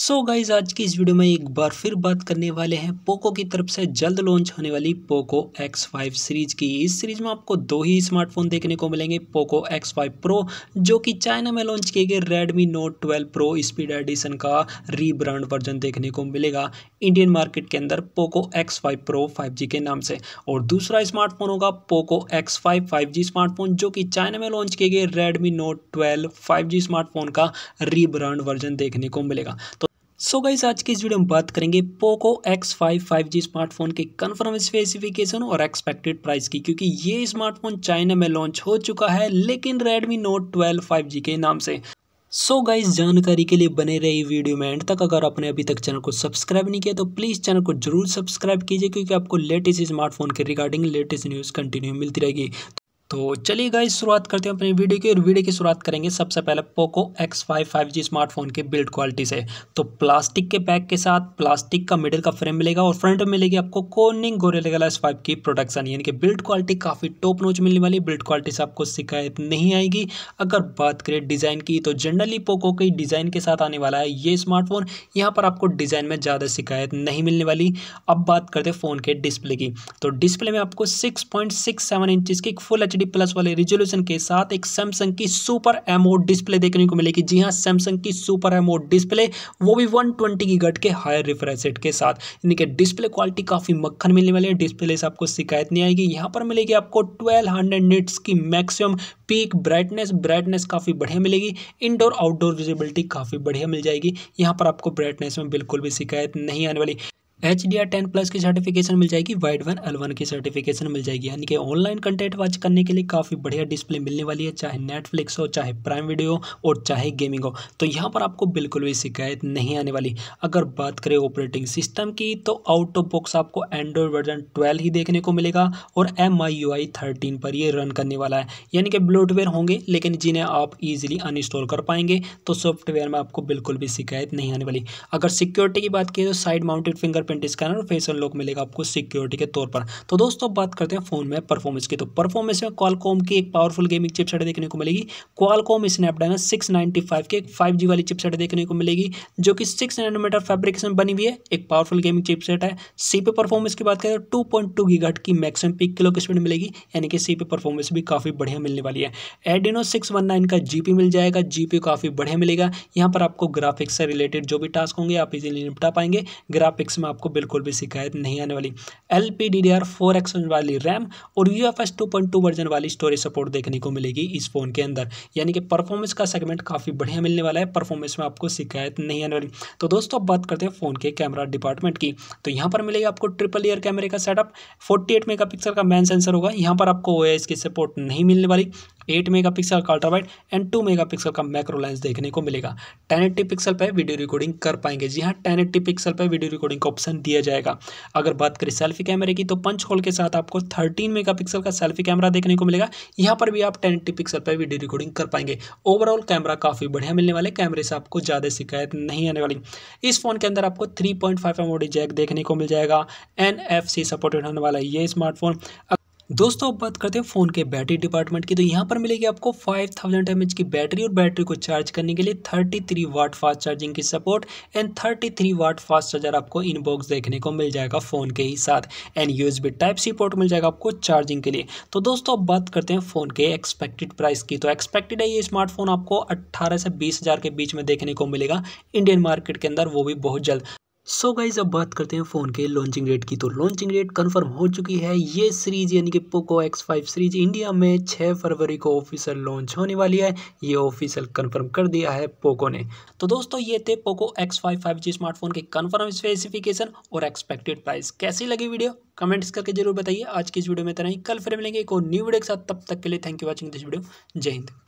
सो so guys आज की इस वीडियो में एक बार फिर बात करने वाले हैं पोको की तरफ से जल्द लॉन्च होने वाली पोको X5 सीरीज की इस सीरीज में आपको दो ही स्मार्टफोन देखने को मिलेंगे पोको X5 Pro जो कि चाइना में लॉन्च किए गए Redmi Note 12 Pro speed edition का रीब्रांड वर्जन देखने को मिलेगा इंडियन मार्केट के अंदर पोको X5 Pro 5G के नाम से और दूसरा स्मार्टफोन होगा पोको X5 5G स्मार्टफोन जो कि चाइना में लॉन्च किए गए Redmi Note twelve five smartphone का रीब्रांड वर्जन देखने को मिलेगा तो सो so गाइस आज की इस वीडियो में बात करेंगे Poco X five five G smartphone के कन्फर्म स्पेसिफिकेशन और एक्सपेक्टेड प्राइस की क्योंकि ये स्मार्टफोन चाइना में लॉन्च हो चुका है लेकिन Redmi Note twelve five G के नाम से सो so गाइस जानकारी के लिए बने रही वीडियो में एंड तक अगर आपने अभी तक चैनल को सब्सक्राइब नहीं किया तो प्लीज़ चैनल को जरूर सब्सक्राइब कीजिए क्योंकि आपको लेटेस्ट स्मार्टफोन के रिगार्डिंग लेटेस्ट न्यूज़ कंटिन्यू मिलती रहेगी तो चलिए गाइस शुरुआत करते हैं अपनी वीडियो की और वीडियो की शुरुआत करेंगे सबसे पहले Poco X five five G smartphone के बिल्ड क्वालिटी से तो प्लास्टिक के पैक के साथ प्लास्टिक का मिडिल का फ्रेम मिलेगा और फ्रंट में मिलेगी आपको कोनिंग गोरेले ग्लास फाइव की प्रोडक्शन यानी कि बिल्ड क्वालिटी काफ़ी टॉप नोच मिलने वाली बिल्ड क्वालिटी से आपको शिकायत नहीं आएगी अगर बात करें डिज़ाइन की तो जनरली पोको के डिज़ाइन के साथ आने वाला है ये स्मार्टफोन यहाँ पर आपको डिज़ाइन में ज़्यादा शिकायत नहीं मिलने वाली अब बात करते हैं फ़ोन के डिस्प्ले की तो डिस्प्ले में आपको six point six seven inches की फुल एच डी प्लस वाले रिजोल्यूशन के साथ एक सैमसंग की सुपर एमओ डिस्प्ले देखने को मिलेगी जी हाँ सैमसंग की सुपर एमओ डिस्प्ले वो भी 120 की गट के हायर रिफ्रेश के साथ यानी कि डिस्प्ले क्वालिटी काफ़ी मक्खन मिलने वाली है डिस्प्ले से आपको शिकायत नहीं आएगी यहाँ पर मिलेगी आपको ट्वेल्व निट्स की मैक्सिमम पीक ब्राइटनेस ब्राइटनेस काफ़ी बढ़िया मिलेगी इंडोर आउटडोर विजिबिलिटी काफ़ी बढ़िया मिल जाएगी यहाँ पर आपको ब्राइटनेस में बिल्कुल भी शिकायत नहीं आने वाली H D R ten plus की सर्टिफिकेशन मिल जाएगी वाइड वन एल वन की सर्टिफिकेशन मिल जाएगी यानी कि ऑनलाइन कंटेंट वॉच करने के लिए काफ़ी बढ़िया डिस्प्ले मिलने वाली है चाहे नेटफ्लिक्स हो चाहे प्राइम वीडियो हो और चाहे गेमिंग हो तो यहाँ पर आपको बिल्कुल भी शिकायत नहीं आने वाली अगर बात करें ऑपरेटिंग सिस्टम की तो आउट ऑफ बॉक्स आपको एंड्रॉयड वर्जन ट्वेल्व ही देखने को मिलेगा और M I U I thirteen पर ये रन करने वाला है यानी कि ब्लूटवेयर होंगे लेकिन जिन्हें आप ईजिली अनइंस्टॉल कर पाएंगे तो सॉफ्टवेयर में आपको बिल्कुल भी शिकायत नहीं आने वाली अगर सिक्योरिटी की बात की तो side mounted finger fingerprint scanner face unlock मिलेगा आपको सिक्योरिटी के तौर पर तो दोस्तों बात करते हैं फोन में परफॉर्मेंस की तो परफॉर्मेंस में क्वालकॉम की एक पावरफुल गेमिंग चिपसेट देखने को मिलेगी Qualcomm Snapdragon six ninety five की एक फाइव जी वाली चिपसेट देखने को मिलेगी जो कि सिक्स नैनोमीटर फैब्रिकेशन बनी हुई है एक पावरफुल गेमिंग चिपसेट है सी पे परफॉर्मेंस की बात करें तो टू पॉइंट टू गीगाट की मैक्सिमम पिक किलो की स्पीड मिलेगी यानी कि सी पे परफॉर्मेंस भी काफ़ी बढ़िया मिलने वाली है एडिनो सिक्स वन नाइन का जी मिल जाएगा जी काफ़ी बढ़िया मिलेगा यहाँ पर आपको ग्राफिक्स से रिलेटेड जो भी टास्क होंगे आप इजीली निपटा पाएंगे ग्राफिक्स में आपको बिल्कुल भी शिकायत नहीं आने वाली L P D D R four X वाली रैम और U F S two point two version वाली स्टोरेज सपोर्ट देखने को मिलेगी इस फ़ोन के अंदर यानी कि परफॉर्मेंस का सेगमेंट काफ़ी बढ़िया मिलने वाला है परफॉर्मेंस में आपको शिकायत नहीं आने वाली तो दोस्तों अब बात करते हैं फ़ोन के कैमरा डिपार्टमेंट की तो यहाँ पर मिलेगा आपको ट्रिपल ईयर कैमरे का setup forty eight mega pixel का मैन सेंसर होगा यहाँ पर आपको ओ की सपोर्ट नहीं मिलने वाली एट मेगा पिक्सल का ultrawide and two mega pixel का मैक्रो देखने को मिलेगा एट्टी पिक्सल पर वीडियो रिकॉर्डिंग कर पाएंगे जी हाँ एट्टी पिक्सल पर वीडियो रिकॉर्डिंग का ऑप्शन दिया जाएगा अगर बात करें सेल्फी कैमरे की तो पंच होल के साथ आपको थर्टीन मेगा का सेल्फी कैमरा देखने को मिलेगा यहाँ पर भी आप टेन पिक्सल पर वीडियो रिकॉर्डिंग कर पाएंगे ओवरऑल कैमरा काफ़ी बढ़िया मिलने वाले कैमरे से आपको ज़्यादा शिकायत नहीं आने वाली इस फ़ोन के अंदर आपको थ्री पॉइंट जैक देखने को मिल जाएगा एन सपोर्टेड होने वाला ये स्मार्टफोन दोस्तों अब बात करते हैं फ़ोन के बैटरी डिपार्टमेंट की तो यहाँ पर मिलेगी आपको 5000 थाउजेंड की बैटरी और बैटरी को चार्ज करने के लिए 33 वाट फास्ट चार्जिंग की support and 33 watt fast charger आपको इनबॉक्स देखने को मिल जाएगा फ़ोन के ही साथ and USB type C port मिल जाएगा आपको चार्जिंग के लिए तो दोस्तों अब बात करते हैं फ़ोन के एक्सपेक्टेड प्राइस की तो एक्सपेक्टेड है ये स्मार्टफोन आपको अट्ठारह से बीस के बीच में देखने को मिलेगा इंडियन मार्केट के अंदर वो भी बहुत जल्द सो गाइज अब बात करते हैं फ़ोन के लॉन्चिंग डेट की तो लॉन्चिंग डेट कंफर्म हो चुकी है ये सीरीज़ यानी कि Poco X five series India में 6 फरवरी को ऑफिशियल लॉन्च होने वाली है ये ऑफिशियल कंफर्म कर दिया है पोको ने तो दोस्तों ये थे Poco X five five G smartphone के कंफर्म स्पेसिफिकेशन और एक्सपेक्टेड प्राइस कैसी लगी वीडियो कमेंट्स करके जरूर बताइए आज की इस वीडियो में इतना ही कल फिर मिलेंगे एक और न्यू वीडियो के साथ तब तक के लिए thank you watching this video जय हिंद